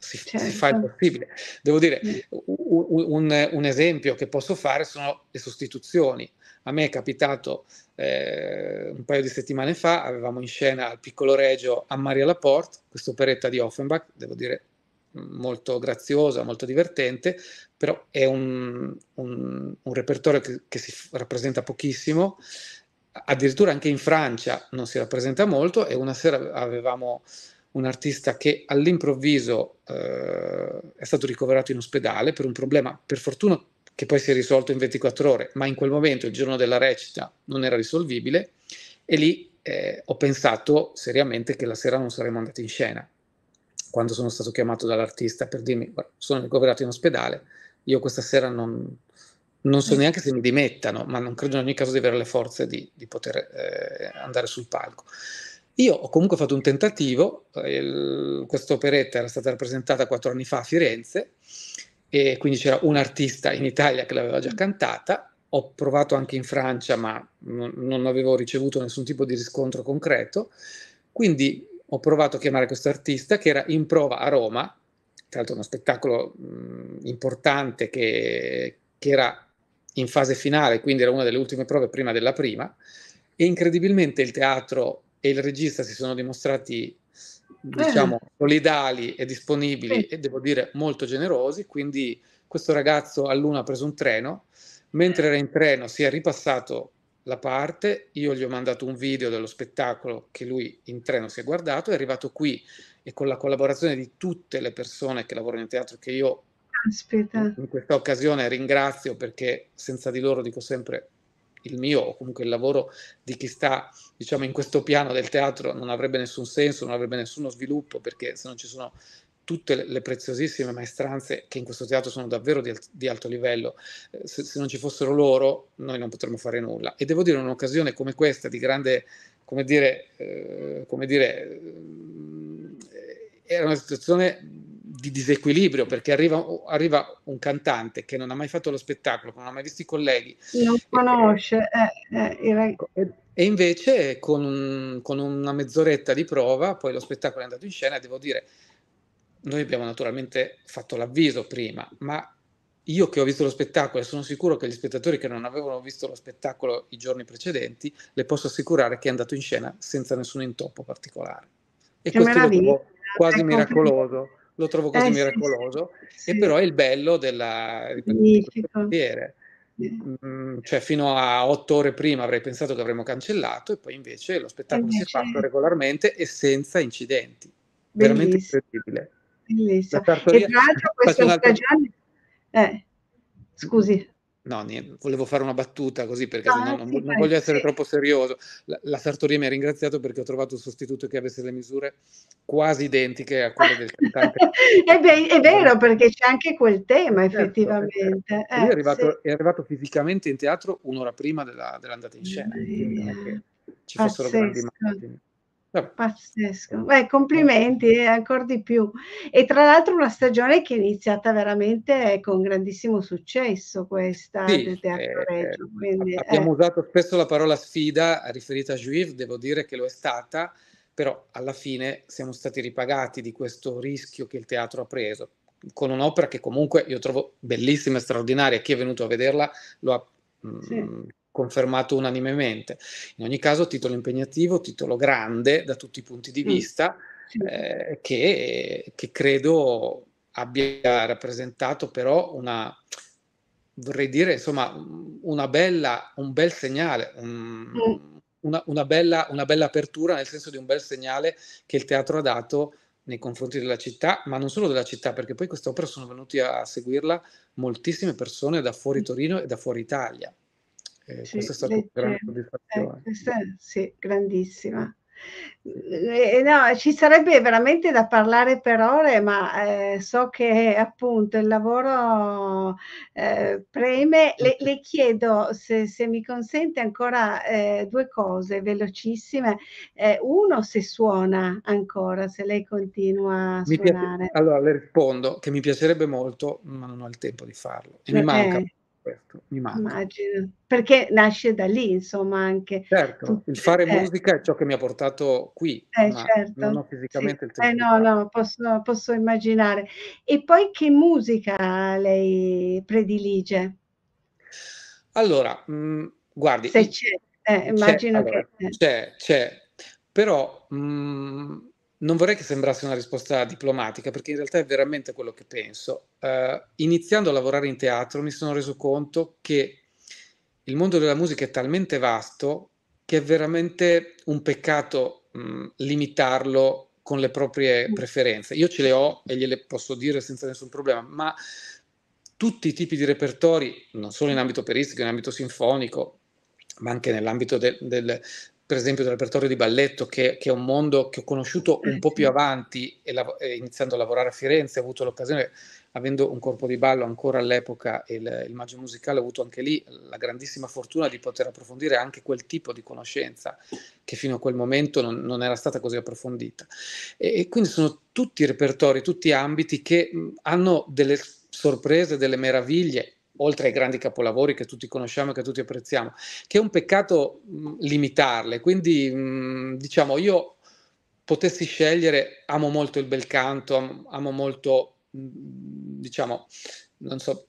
[SPEAKER 2] Si, certo. si fa il certo. possibile. Devo dire, un, un, esempio che posso fare sono le sostituzioni. A me è capitato eh, un paio di settimane fa, avevamo in scena al Piccolo Regio a Maria Laporte, questa operetta di Offenbach, devo dire molto graziosa, molto divertente, però è un, un, un repertorio che, che, si rappresenta pochissimo, addirittura anche in Francia non si rappresenta molto e una sera avevamo un artista che all'improvviso eh, è stato ricoverato in ospedale per un problema, per fortuna che poi si è risolto in 24 ore, ma in quel momento, il giorno della recita, non era risolvibile e lì eh, ho pensato seriamente che la sera non saremmo andati in scena quando sono stato chiamato dall'artista per dirmi sono ricoverato in ospedale, io questa sera non, non so neanche se mi dimettano, ma non credo in ogni caso di avere le forze di, di poter eh, andare sul palco. Io ho comunque fatto un tentativo, questa operetta era stata rappresentata quattro anni fa a Firenze e quindi c'era un artista in Italia che l'aveva già cantata, ho provato anche in Francia ma non avevo ricevuto nessun tipo di riscontro concreto, quindi ho provato a chiamare questo artista che era in prova a Roma, tra l'altro uno spettacolo mh, importante che, che era in fase finale, quindi era una delle ultime prove prima della prima, e incredibilmente il teatro e il regista si sono dimostrati eh. diciamo solidali e disponibili sì. e devo dire molto generosi, quindi questo ragazzo a Luna ha preso un treno, mentre era in treno si è ripassato la parte, io gli ho mandato un video dello spettacolo che lui in treno si è guardato, è arrivato qui e con la collaborazione di tutte le persone che lavorano in teatro, che io
[SPEAKER 1] Aspetta.
[SPEAKER 2] in questa occasione ringrazio perché senza di loro dico sempre il mio o comunque il lavoro di chi sta diciamo in questo piano del teatro non avrebbe nessun senso, non avrebbe nessuno sviluppo perché se non ci sono tutte le preziosissime maestranze che in questo teatro sono davvero di, di alto livello, eh, se, se, non ci fossero loro noi non potremmo fare nulla. E devo dire, un'occasione come questa di grande, come dire, eh, come dire eh, era una situazione di disequilibrio perché arriva, arriva, un cantante che non ha mai fatto lo spettacolo, che non ha mai visto i colleghi. Non conosce. Eh, eh e invece con, con, una mezz'oretta di prova, poi lo spettacolo è andato in scena, devo dire, noi abbiamo naturalmente fatto l'avviso prima, ma io che ho visto lo spettacolo e sono sicuro che gli spettatori che non avevano visto lo spettacolo i giorni precedenti, le posso assicurare che è andato in scena senza nessun intoppo particolare. E che questo meraviglia. lo trovo quasi è miracoloso. lo trovo quasi eh, miracoloso, sì, e però è il bello della ripetere. Mm, cioè fino a otto ore prima avrei pensato che avremmo cancellato e poi invece lo spettacolo invece... si è fatto regolarmente e senza incidenti. Bellissimo. Veramente incredibile. Bellissimo. E tra l'altro questa stagione... Eh, scusi. No, niente, volevo fare una battuta così perché no, eh, non, non, non, voglio essere sì. troppo serioso. La, la, Sartoria mi ha ringraziato perché ho trovato un sostituto che avesse le misure quasi identiche a quelle del cantante.
[SPEAKER 1] è, be- è, eh. vero, perché c'è anche quel tema certo, eh, certo. effettivamente. È, eh, è, arrivato,
[SPEAKER 2] sì. è, arrivato, fisicamente in teatro un'ora prima della, dell'andata in scena. Quindi
[SPEAKER 1] ci fossero grandi
[SPEAKER 2] immagini. Pazzesco,
[SPEAKER 1] Beh, complimenti eh, ancora di più. E tra l'altro una stagione che è iniziata veramente con grandissimo successo questa sì, del Teatro eh, Reggio. Eh,
[SPEAKER 2] quindi, eh. abbiamo eh. usato spesso la parola sfida riferita a Juiv, devo dire che lo è stata, però alla fine siamo stati ripagati di questo rischio che il teatro ha preso con un'opera che comunque io trovo bellissima e straordinaria. Chi è venuto a vederla lo ha sì. Mm, confermato unanimemente. In ogni caso, titolo impegnativo, titolo grande da tutti i punti di mm. vista, mm. eh, che, che, credo abbia rappresentato però una, vorrei dire, insomma, una bella, un bel segnale, un, mm. una, una, bella, una bella apertura, nel senso di un bel segnale che il teatro ha dato nei confronti della città, ma non solo della città, perché poi quest'opera sono venuti a seguirla moltissime persone da fuori mm. Torino e da fuori Italia. Eh, sì, questa è stata una grande eh, soddisfazione.
[SPEAKER 1] Eh, sì, grandissima. Eh, no, ci sarebbe veramente da parlare per ore, ma eh, so che appunto il lavoro eh, preme. Le, le chiedo se, se, mi consente ancora eh, due cose velocissime. Eh, uno, se suona ancora, se lei continua a mi suonare. Piace,
[SPEAKER 2] allora le rispondo che mi piacerebbe molto, ma non ho il tempo di farlo e mi manca questo, mi manca.
[SPEAKER 1] Immagino, perché nasce da lì, insomma, anche.
[SPEAKER 2] Certo, il fare eh. musica è ciò che mi ha portato qui, eh, certo. non ho fisicamente sì. il tempo.
[SPEAKER 1] Eh no, no, posso, posso, immaginare. E poi che musica lei predilige?
[SPEAKER 2] Allora, mh, mm, guardi... Se c'è, eh, immagino c'è, allora, che... C'è, c'è, però... Mh, mm, non vorrei che sembrasse una risposta diplomatica, perché in realtà è veramente quello che penso. Uh, iniziando a lavorare in teatro mi sono reso conto che il mondo della musica è talmente vasto che è veramente un peccato mh, mm, limitarlo con le proprie mm. preferenze. Io ce le ho e gliele posso dire senza nessun problema, ma tutti i tipi di repertori, non solo in ambito operistico, in ambito sinfonico, ma anche nell'ambito del, del, per esempio del repertorio di balletto, che, che, è un mondo che ho conosciuto un po' più mm. avanti e, la, e iniziando a lavorare a Firenze, ho avuto l'occasione, avendo un corpo di ballo ancora all'epoca e il, il maggio musicale, ho avuto anche lì la grandissima fortuna di poter approfondire anche quel tipo di conoscenza che fino a quel momento non, non era stata così approfondita. E, e, quindi sono tutti repertori, tutti ambiti che hanno delle sorprese, delle meraviglie oltre ai grandi capolavori che tutti conosciamo e che tutti apprezziamo, che è un peccato limitarle. Quindi, diciamo, io potessi scegliere, amo molto il bel canto, amo, molto, diciamo, non so,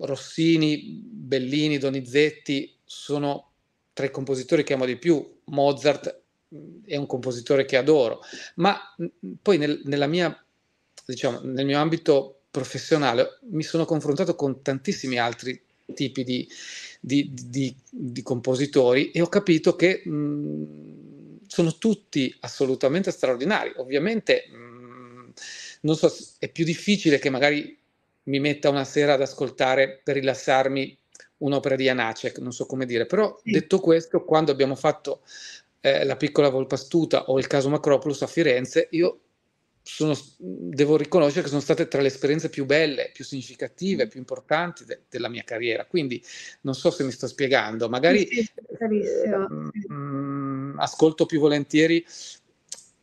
[SPEAKER 2] Rossini, Bellini, Donizetti, sono tra i compositori che amo di più, Mozart è un compositore che adoro, ma poi nel, mia, diciamo, nel mio ambito professionale, mi sono confrontato con tantissimi altri tipi di, di, di, di compositori e ho capito che mh, mm, sono tutti assolutamente straordinari. Ovviamente, mh, mm, non so, è più difficile che magari mi metta una sera ad ascoltare per rilassarmi un'opera di Anacek, non so come dire, però sì. detto questo, quando abbiamo fatto eh, la piccola Volpastuta o il caso Macropolis a Firenze, io sono, devo riconoscere che sono state tra le esperienze più belle, più significative, mm. più importanti de- della mia carriera. Quindi non so se mi sto spiegando, magari sì, eh, mh, mm, mm, ascolto più volentieri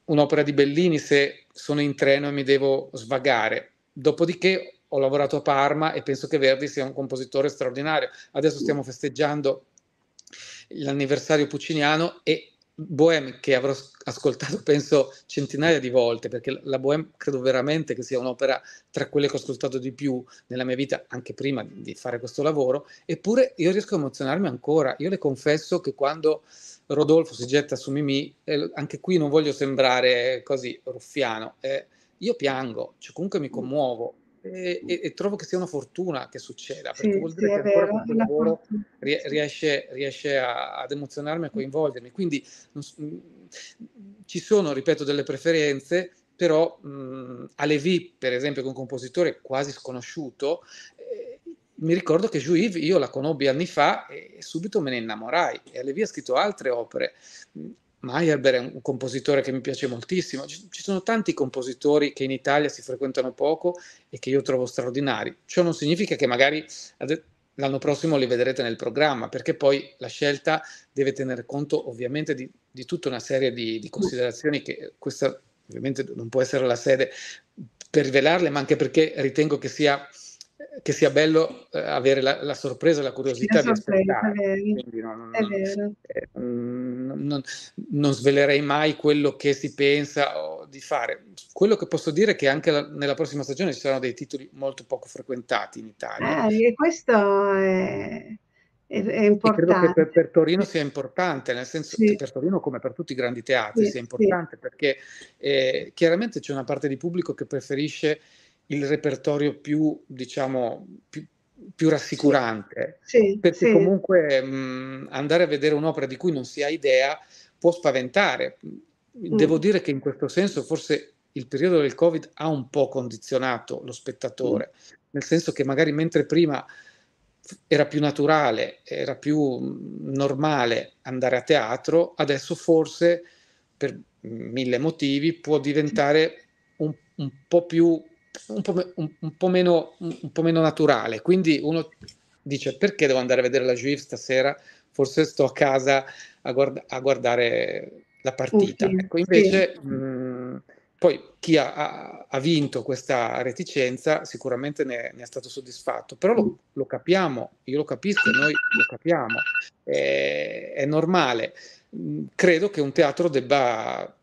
[SPEAKER 2] un'opera di Bellini se sono in treno e mi devo svagare. Dopodiché ho lavorato a Parma e penso che Verdi sia un compositore straordinario. Adesso stiamo festeggiando l'anniversario pucciniano e Bohème che avrò ascoltato penso centinaia di volte, perché la Bohème credo veramente che sia un'opera tra quelle che ho ascoltato di più nella mia vita, anche prima di, fare questo lavoro, eppure io riesco a emozionarmi ancora. Io le confesso che quando Rodolfo si getta su Mimì, eh, anche qui non voglio sembrare così ruffiano, eh, io piango, cioè comunque mi commuovo, e, e, trovo che sia una fortuna che succeda, perché sì, vuol dire sì, che ancora vero, questo lavoro riesce, riesce a, ad emozionarmi, e a coinvolgermi. Quindi so, mm, ci sono, ripeto, delle preferenze, però mh, mm, a Levi, per esempio, che è un compositore quasi sconosciuto, eh, mi ricordo che Juive io la conobbi anni fa e, subito me ne innamorai e Levi ha scritto altre opere. Meyerbeer è un compositore che mi piace moltissimo, ci, ci, sono tanti compositori che in Italia si frequentano poco e che io trovo straordinari. Ciò non significa che magari l'anno prossimo li vedrete nel programma, perché poi la scelta deve tenere conto ovviamente di, di tutta una serie di, di considerazioni che questa ovviamente non può essere la sede per rivelarle, ma anche perché ritengo che sia che sia bello eh, avere la, la sorpresa, la curiosità la sorpresa, di ascoltare. È vero. Quindi, no, no, È vero. Eh, mm, non, non, svelerei mai quello che si pensa di fare. Quello che posso dire è che anche la, nella prossima stagione ci saranno dei titoli molto poco frequentati in Italia.
[SPEAKER 1] Eh, e questo è, è, è importante. E credo che per,
[SPEAKER 2] per, Torino sia importante, nel senso sì. che per Torino, come per tutti i grandi teatri, sì, sia importante sì. perché eh, chiaramente c'è una parte di pubblico che preferisce il repertorio più, diciamo, più, più rassicurante, sì, perché sì. comunque mh, andare a vedere un'opera di cui non si ha idea può spaventare.
[SPEAKER 1] Mm. Devo mm.
[SPEAKER 2] dire che in questo senso forse il periodo del Covid ha un po' condizionato lo spettatore, mm. nel senso che magari mentre prima era più naturale, era più normale andare a teatro, adesso forse per mille motivi può diventare un, un po' più un po', un, un po meno, un po' meno naturale. Quindi uno dice perché devo andare a vedere la Juve stasera? Forse sto a casa a, guarda, a guardare la partita. Okay, ecco, invece, sì. Mm, mh, poi chi ha, ha, ha, vinto questa reticenza sicuramente ne, ne è stato soddisfatto, però lo, lo, capiamo, io lo capisco, noi lo capiamo, è, è normale. Mh, mm, credo che un teatro debba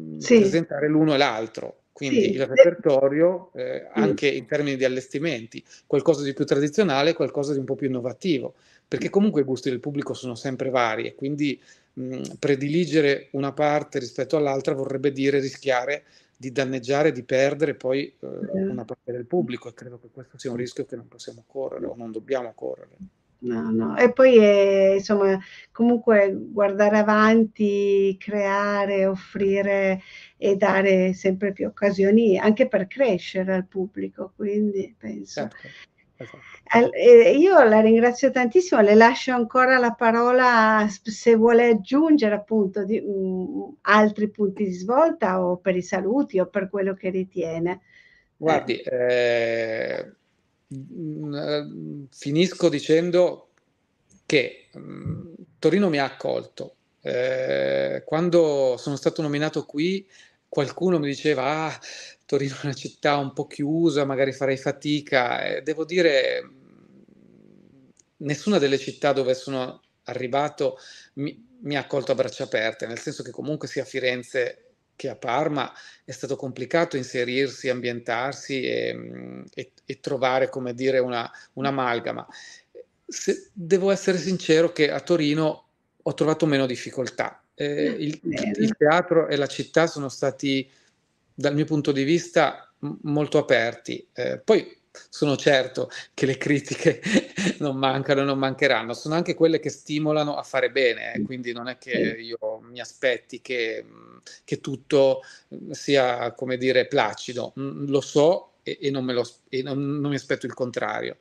[SPEAKER 2] mm, sì. presentare l'uno e l'altro. Quindi sì. il repertorio, eh, anche in termini di allestimenti, qualcosa di più tradizionale, qualcosa di un po' più innovativo, perché comunque i gusti del pubblico sono sempre vari e quindi mh, mhmm, prediligere una parte rispetto all'altra vorrebbe dire rischiare di danneggiare, di perdere poi eh, eh, una parte del pubblico e credo che questo sia un rischio che non possiamo correre o non dobbiamo correre no, no. E
[SPEAKER 1] poi, è, insomma, comunque guardare avanti, creare, offrire e dare sempre più occasioni anche per crescere al pubblico, quindi penso. Certo. Esatto. Io la ringrazio tantissimo, le lascio ancora la parola se vuole aggiungere appunto di, um, altri punti di svolta o per i saluti o per quello che ritiene.
[SPEAKER 2] Guardi, eh, eh Mm, eh, finisco dicendo che mm, Torino mi ha accolto. Eh, quando sono stato nominato qui, qualcuno mi diceva: Ah, Torino è una città un po' chiusa, magari farei fatica. devo dire, mm, nessuna delle città dove sono arrivato mi, mi ha accolto a braccia aperte, nel senso che comunque sia Firenze che a Parma è stato complicato inserirsi, ambientarsi e, mm, e, e trovare, come dire, una, un'amalgama. Se, devo essere sincero che a Torino ho trovato meno difficoltà. Eh, ah, il, il, teatro e la città sono stati, dal mio punto di vista, m- molto aperti. Eh, poi sono certo che le critiche non mancano e non mancheranno, sono anche quelle che stimolano a fare bene, eh, quindi non è che io mi aspetti che, mm, che tutto mm, sia, come dire, placido, mm, lo so e, e, non, lo, e non, non mi aspetto il contrario.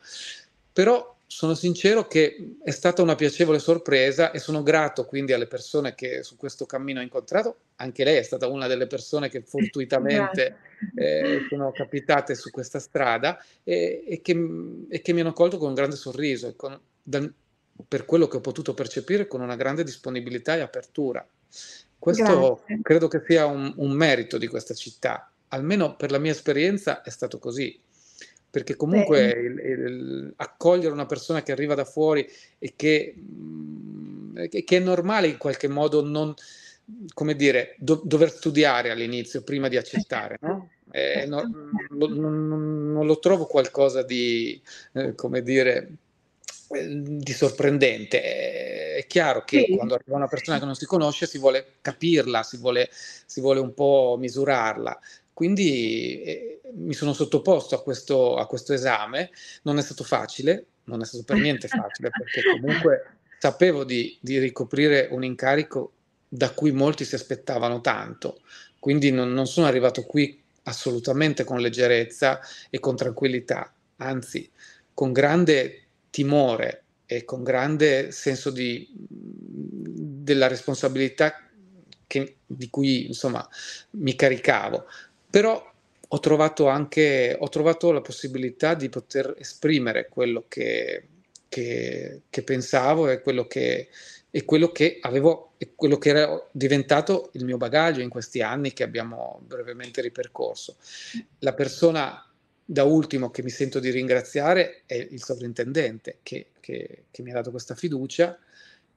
[SPEAKER 2] Però sono sincero che è stata una piacevole sorpresa e sono grato quindi alle persone che su questo cammino ho incontrato. Anche lei è stata una delle persone che fortuitamente eh, sono capitate su questa strada e, e, che, e, che, mi hanno colto con un grande sorriso e con, da, per quello che ho potuto percepire con una grande disponibilità e apertura. Questo Grazie. credo che sia un, un merito di questa città, almeno per la mia esperienza è stato così perché comunque il, il, accogliere una persona che arriva da fuori mm, e che, che è normale in qualche modo non, come dire, do, dover studiare all'inizio prima di accettare, no? Esatto. Eh, no, esatto. non, non, lo trovo qualcosa di, eh, come dire, eh, di sorprendente. Eh, è chiaro che sì. quando arriva una persona che non si conosce si vuole capirla, si vuole, si vuole un po' misurarla. Quindi eh, mi sono sottoposto a questo, a questo esame, non è stato facile, non è stato per niente facile, perché comunque sapevo di, di, ricoprire un incarico da cui molti si aspettavano tanto, quindi non, non sono arrivato qui assolutamente con leggerezza e con tranquillità, anzi con grande timore e con grande senso di, della responsabilità che, di cui insomma mi caricavo. Però ho trovato anche ho trovato la possibilità di poter esprimere quello che, che, che pensavo e quello che, e quello che avevo e quello che era diventato il mio bagaglio in questi anni che abbiamo brevemente ripercorso. La persona da ultimo che mi sento di ringraziare è il sovrintendente che, che, che mi ha dato questa fiducia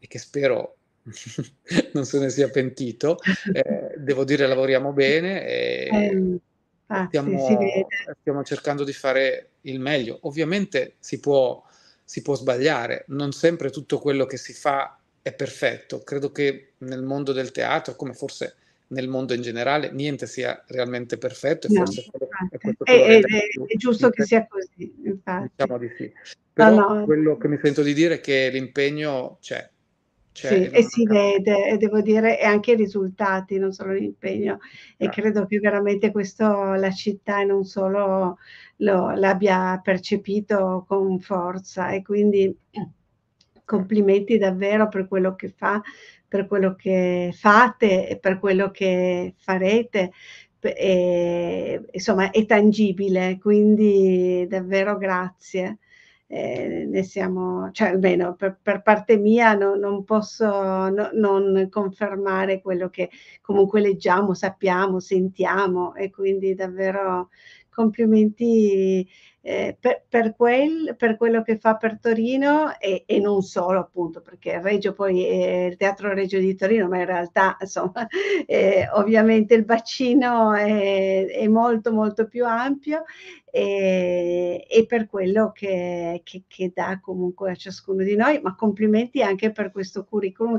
[SPEAKER 2] e che spero non se ne sia pentito. Eh, devo dire, lavoriamo bene e ah, stiamo, sì, stiamo, cercando di fare il meglio. Ovviamente si può, si può sbagliare, non sempre tutto quello che si fa è perfetto. Credo che nel mondo del teatro, come forse nel mondo in generale niente sia realmente perfetto no, forse è, questo è, è, è, giusto che sia così infatti. diciamo di sì però no, no. quello che mi sento di dire è che l'impegno c'è cioè, sì, e
[SPEAKER 1] si vede, e devo dire, e anche i risultati, non solo l'impegno. E ah. credo che veramente questo la città e non solo lo, l'abbia percepito con forza. E quindi complimenti davvero per quello che fa, per quello che fate e per quello che farete. E, insomma, è tangibile, quindi davvero grazie eh, ne siamo, cioè almeno per, per parte mia no, non posso no, non confermare quello che comunque leggiamo, sappiamo, sentiamo e quindi davvero complimenti eh, per, per, quel, per, quello che fa per Torino e, e non solo appunto perché Reggio poi è eh, il Teatro Reggio di Torino ma in realtà insomma eh, ovviamente il bacino è, è, molto molto più ampio e, e per quello che, che, che, dà comunque a ciascuno di noi, ma complimenti anche per questo curriculum,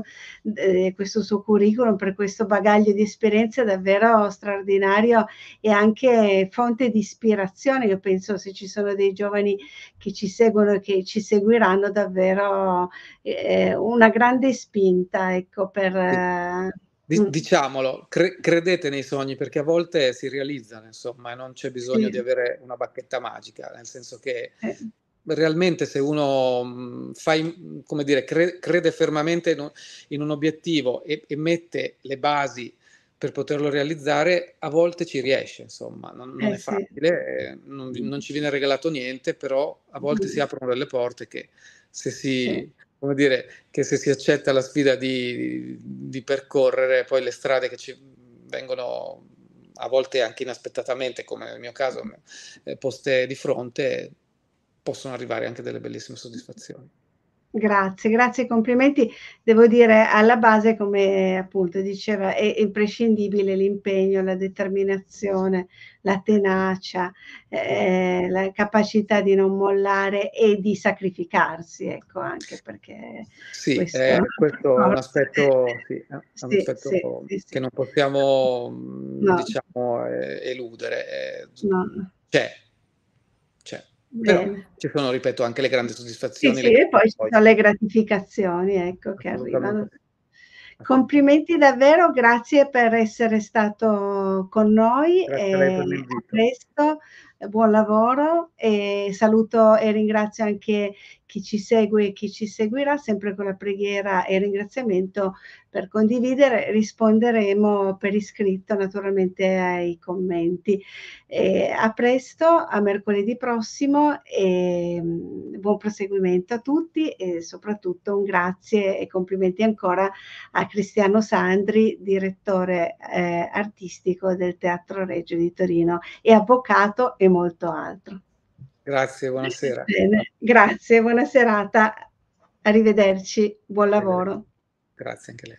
[SPEAKER 1] eh, questo suo curriculum, per questo bagaglio di esperienze davvero straordinario e anche fonte di ispirazione. Io penso se ci sono dei giovani che ci seguono e che ci seguiranno davvero eh, una grande spinta ecco, per... Eh,
[SPEAKER 2] diciamolo, cre- credete nei sogni perché a volte si realizzano, insomma, non c'è bisogno sì. di avere una bacchetta magica, nel senso che eh. realmente se uno mh, mhmm, fa, come dire, cre- crede fermamente in un, in un obiettivo e-, e, mette le basi per poterlo realizzare, a volte ci riesce, insomma, non, non eh, è facile, sì. non, non, ci viene regalato niente, però a volte sì. si aprono delle porte che se si come dire, che se si accetta la sfida di, di percorrere poi le strade che ci vengono a volte anche inaspettatamente, come nel mio caso, eh, poste di fronte, possono arrivare anche delle bellissime soddisfazioni.
[SPEAKER 1] Grazie, grazie complimenti. Devo dire alla base, come appunto diceva, è imprescindibile l'impegno, la determinazione, la tenacia, eh, la capacità di non mollare e di sacrificarsi, ecco, anche perché...
[SPEAKER 2] Sì, questo, eh, questo è un aspetto, sì, è un sì, aspetto sì, che non possiamo, no. diciamo, eh, eludere. Eh, no. Cioè, però ci sono, ripeto, anche le grandi soddisfazioni. Sì, sì e poi ci sono le
[SPEAKER 1] gratificazioni, ecco, che arrivano. Complimenti davvero, grazie per essere stato con noi. e a presto, buon lavoro e saluto e ringrazio anche chi ci segue e chi ci seguirà, sempre con la preghiera e il ringraziamento per condividere, risponderemo per iscritto naturalmente ai commenti. Eh, a presto, a mercoledì prossimo e mm, buon proseguimento a tutti e soprattutto un grazie e complimenti ancora a Cristiano Sandri, direttore eh, artistico del Teatro Reggio di Torino e avvocato e molto altro.
[SPEAKER 2] Grazie, buonasera. Bene.
[SPEAKER 1] Grazie, buona serata. Arrivederci, buon lavoro.
[SPEAKER 2] Grazie anche lei.